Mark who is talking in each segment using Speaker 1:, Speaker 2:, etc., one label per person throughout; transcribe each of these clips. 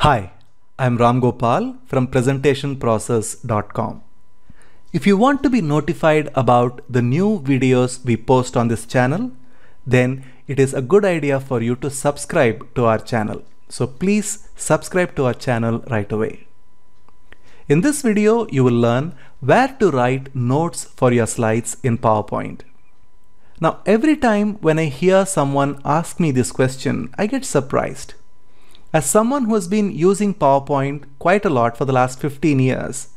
Speaker 1: Hi, I'm Ram Gopal from presentationprocess.com. If you want to be notified about the new videos we post on this channel, then it is a good idea for you to subscribe to our channel. So please subscribe to our channel right away. In this video, you will learn where to write notes for your slides in PowerPoint. Now, every time when I hear someone ask me this question, I get surprised. As someone who has been using PowerPoint quite a lot for the last 15 years,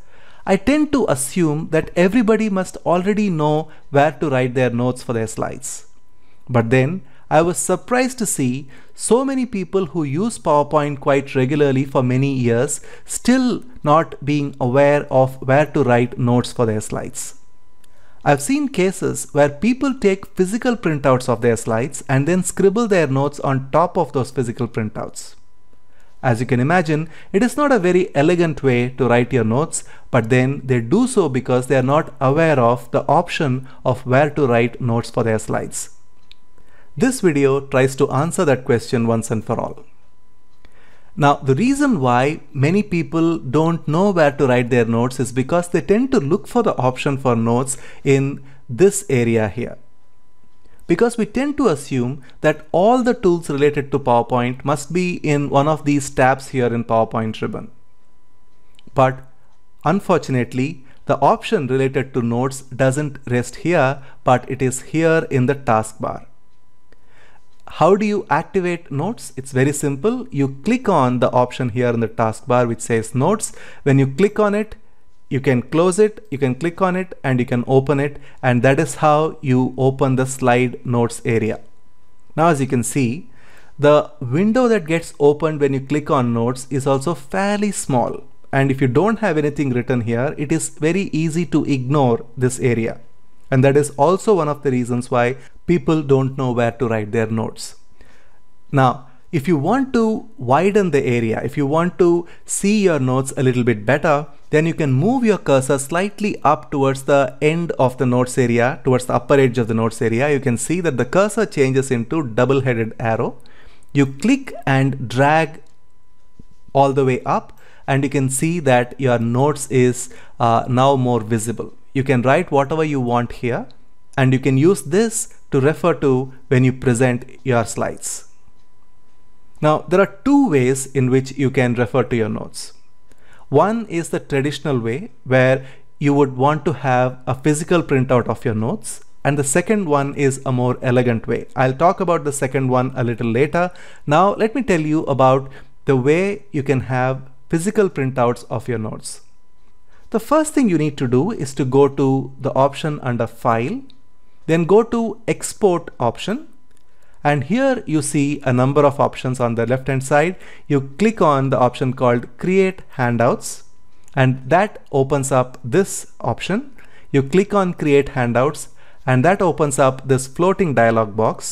Speaker 1: I tend to assume that everybody must already know where to write their notes for their slides. But then, I was surprised to see so many people who use PowerPoint quite regularly for many years still not being aware of where to write notes for their slides. I've seen cases where people take physical printouts of their slides and then scribble their notes on top of those physical printouts. As you can imagine, it is not a very elegant way to write your notes, but then they do so because they are not aware of the option of where to write notes for their slides. This video tries to answer that question once and for all. Now, the reason why many people don't know where to write their notes is because they tend to look for the option for notes in this area here because we tend to assume that all the tools related to PowerPoint must be in one of these tabs here in PowerPoint ribbon. But unfortunately, the option related to notes doesn't rest here, but it is here in the taskbar. How do you activate notes? It's very simple. You click on the option here in the taskbar which says notes. When you click on it, you can close it you can click on it and you can open it and that is how you open the slide notes area now as you can see the window that gets opened when you click on notes is also fairly small and if you don't have anything written here it is very easy to ignore this area and that is also one of the reasons why people don't know where to write their notes now if you want to widen the area if you want to see your notes a little bit better then you can move your cursor slightly up towards the end of the notes area, towards the upper edge of the notes area. You can see that the cursor changes into double-headed arrow. You click and drag all the way up and you can see that your notes is uh, now more visible. You can write whatever you want here and you can use this to refer to when you present your slides. Now there are two ways in which you can refer to your notes. One is the traditional way where you would want to have a physical printout of your notes and the second one is a more elegant way. I'll talk about the second one a little later. Now let me tell you about the way you can have physical printouts of your notes. The first thing you need to do is to go to the option under File, then go to Export option and here you see a number of options on the left hand side you click on the option called create handouts and that opens up this option you click on create handouts and that opens up this floating dialog box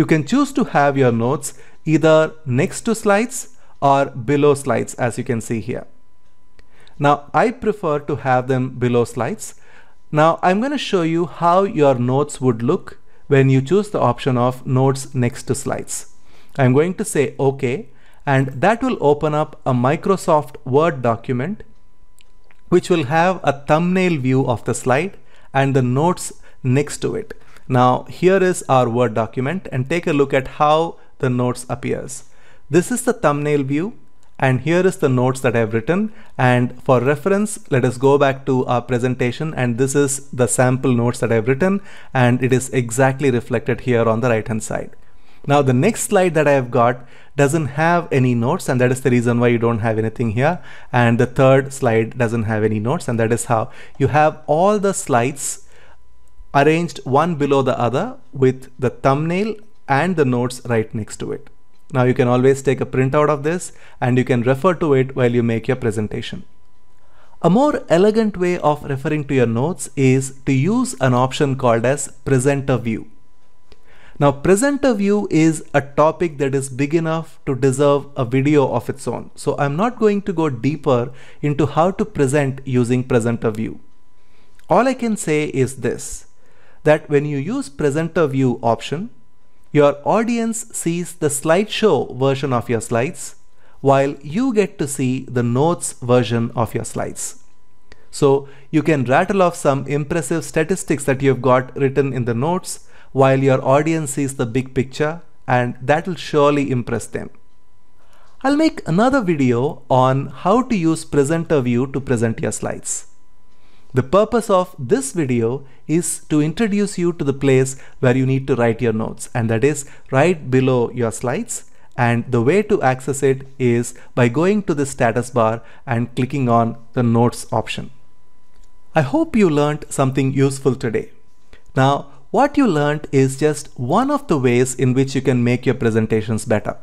Speaker 1: you can choose to have your notes either next to slides or below slides as you can see here now I prefer to have them below slides now I'm going to show you how your notes would look when you choose the option of notes next to slides. I'm going to say OK and that will open up a Microsoft Word document which will have a thumbnail view of the slide and the notes next to it. Now here is our Word document and take a look at how the notes appears. This is the thumbnail view and here is the notes that I've written and for reference let us go back to our presentation and this is the sample notes that I've written and it is exactly reflected here on the right hand side. Now the next slide that I have got doesn't have any notes and that is the reason why you don't have anything here and the third slide doesn't have any notes and that is how you have all the slides arranged one below the other with the thumbnail and the notes right next to it. Now you can always take a printout of this and you can refer to it while you make your presentation. A more elegant way of referring to your notes is to use an option called as presenter view. Now presenter view is a topic that is big enough to deserve a video of its own. So I'm not going to go deeper into how to present using presenter view. All I can say is this, that when you use presenter view option, your audience sees the slideshow version of your slides, while you get to see the notes version of your slides. So you can rattle off some impressive statistics that you've got written in the notes while your audience sees the big picture and that'll surely impress them. I'll make another video on how to use presenter view to present your slides. The purpose of this video is to introduce you to the place where you need to write your notes and that is right below your slides and the way to access it is by going to the status bar and clicking on the notes option. I hope you learned something useful today. Now what you learned is just one of the ways in which you can make your presentations better.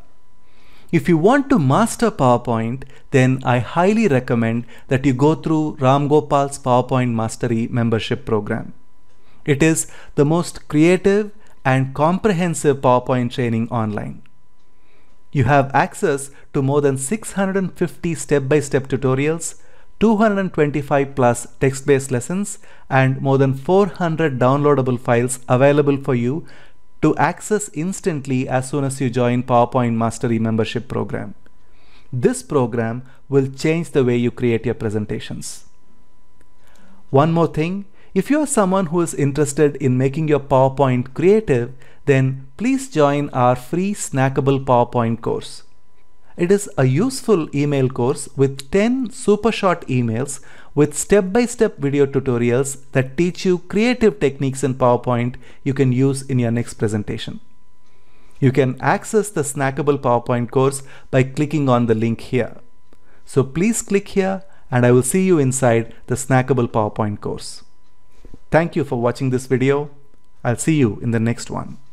Speaker 1: If you want to master PowerPoint, then I highly recommend that you go through Ram Gopal's PowerPoint Mastery membership program. It is the most creative and comprehensive PowerPoint training online. You have access to more than 650 step-by-step -step tutorials, 225 plus text-based lessons, and more than 400 downloadable files available for you to access instantly as soon as you join PowerPoint Mastery membership program. This program will change the way you create your presentations. One more thing, if you are someone who is interested in making your PowerPoint creative, then please join our free snackable PowerPoint course. It is a useful email course with 10 super short emails with step-by-step -step video tutorials that teach you creative techniques in PowerPoint you can use in your next presentation. You can access the snackable PowerPoint course by clicking on the link here. So please click here and I will see you inside the snackable PowerPoint course. Thank you for watching this video. I'll see you in the next one.